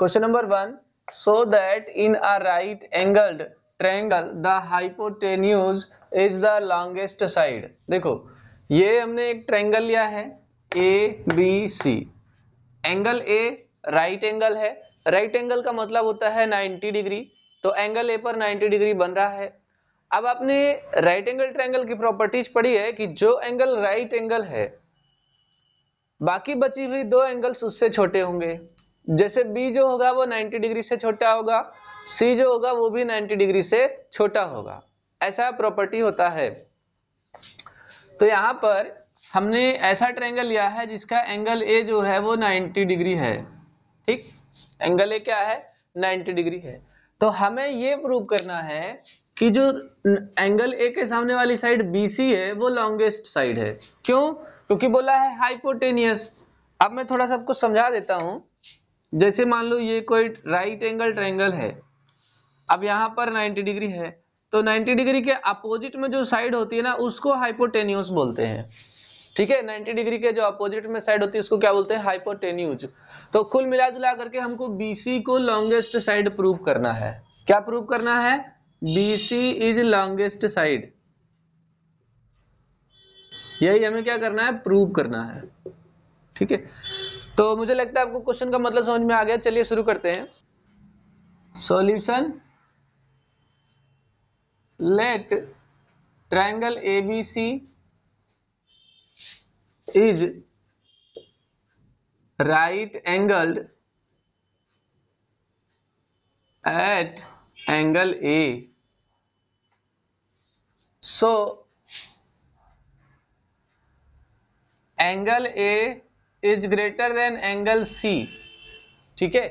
question number one so that in a right angled triangle the hypotenuse is the longest side देखो ये हमने एक triangle लिया है A B C angle A right angle है right right angle का मतलब होता है 90 डिग्री तो एंगल ए पर 90 डिग्री बन रहा है अब आपने राइट एंगल ट्रायंगल की प्रॉपर्टीज पढ़ी है कि जो एंगल राइट right एंगल है बाकी बची हुई दो एंगल्स उससे छोटे होंगे जैसे बी जो होगा वो 90 डिग्री से छोटा होगा सी जो होगा वो भी 90 डिग्री से छोटा होगा ऐसा प्रॉपर्टी होता है तो यहाँ पर हमने ऐसा ट्रेंगल लिया है जिसका एंगल ए जो है वो 90 डिग्री है ठीक एंगल ए क्या है 90 डिग्री है तो हमें ये प्रूव करना है कि जो एंगल ए के सामने वाली साइड बी सी है वो लॉन्गेस्ट साइड है क्यों क्योंकि बोला है हाइपोटेनियस अब मैं थोड़ा सा आपको समझा देता हूँ जैसे मान लो ये कोई राइट एंगल ट्रायंगल है अब यहाँ पर 90 डिग्री है तो 90 डिग्री के अपोजिट में जो साइड होती है ना उसको हाइपोटेन्यूज बोलते हैं ठीक है 90 डिग्री के जो अपोजिट में साइड होती है उसको क्या बोलते हैं हाइपोटेन्यूज तो कुल मिला जुला करके हमको बीसी को लॉन्गेस्ट साइड प्रूव करना है क्या प्रूव करना है बीसी इज लॉन्गेस्ट साइड यही हमें क्या करना है प्रूव करना है ठीक है तो मुझे लगता है आपको क्वेश्चन का मतलब समझ में आ गया चलिए शुरू करते हैं solution let triangle A B C is right angled at angle A so angle A is greater than angle C ठीक है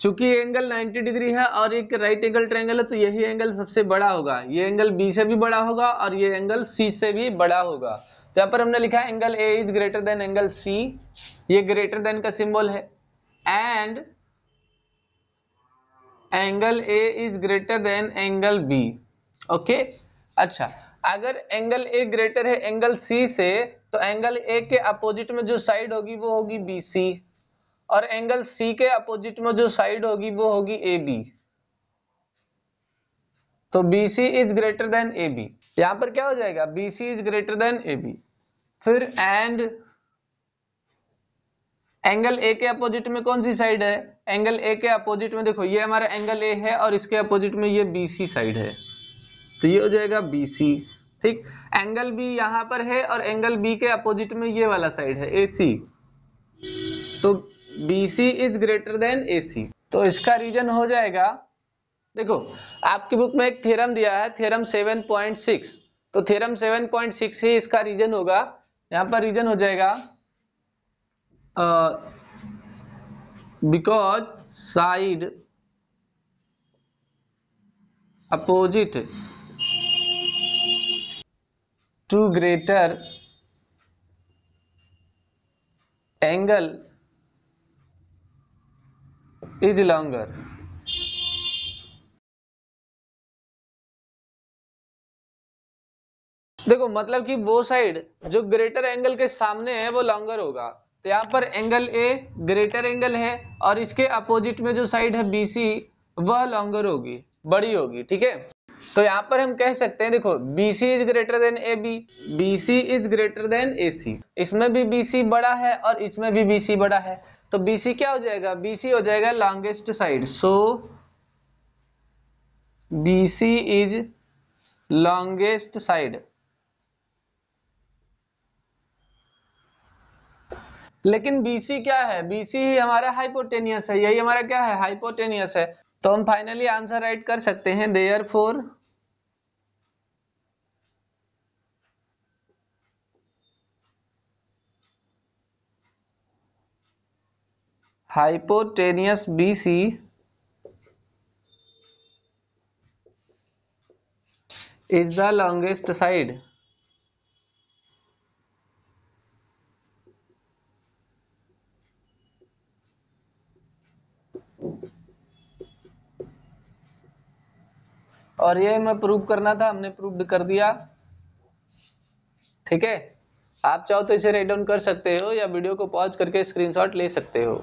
चूंकि एंगल 90 डिग्री है और एक राइट एंगल ट्रायंगल है तो यही एंगल सबसे बड़ा होगा ये एंगल बी से भी बड़ा होगा और ये एंगल सी से भी बड़ा होगा तो यहाँ पर हमने लिखा है angle A is greater than angle C ये ग्रेटर देन का सिंबल है and angle A is greater than angle B okay अच्छा अगर एंगल ए ग्रेटर है एंगल सी से तो एंगल ए के अपोजिट में जो साइड होगी वो होगी बी सी और एंगल सी के अपोजिट में जो साइड होगी वो होगी ए बी तो B C is greater than A B यहां पर क्या हो जाएगा B C is greater than A B फिर एंड एंगल ए के अपोजिट में कौन सी साइड है एंगल ए के अपोजिट में देखो ये हमारा एंगल ए है और इसके अपोजिट में ये बी सी साइड है तो ये हो जाएगा बी सी ठीक एंगल बी यहां पर है और एंगल बी के अपोजिट में ये वाला साइड है ए सी तो B C is greater than A C तो इसका रीजन हो जाएगा देखो आपकी बुक में एक थ्योरम दिया है थ्योरम 7.6 तो थ्योरम 7.6 ही इसका रीजन होगा यहां पर रीजन हो जाएगा because side opposite to greater angle is longer देखो मतलब कि वो साइड जो ग्रेटर एंगल के सामने है वो लॉन्गर होगा तो यहां पर एंगल ए ग्रेटर एंगल है और इसके अपोजिट में जो साइड है बी सी वह लॉन्गर होगी बड़ी होगी ठीक है तो यहाँ पर हम कह सकते हैं देखो B C is greater than A B B C is greater than A C इसमें भी बी सी बड़ा है और इसमें भी बी सी बड़ा है तो बी सी क्या हो जाएगा बी सी हो जाएगा longest side so B C is longest side लेकिन BC क्या है BC ही हमारा हाइपोटेनियस है यही हमारा क्या है हाइपोटेनियस है तो हम फाइनली आंसर राइट कर सकते हैं therefore hypotenuse BC is the longest side और ये हमें प्रूव करना था हमने प्रूव कर दिया ठीक है आप चाहो तो इसे रेड ऑन कर सकते हो या वीडियो को पॉज करके स्क्रीनशॉट ले सकते हो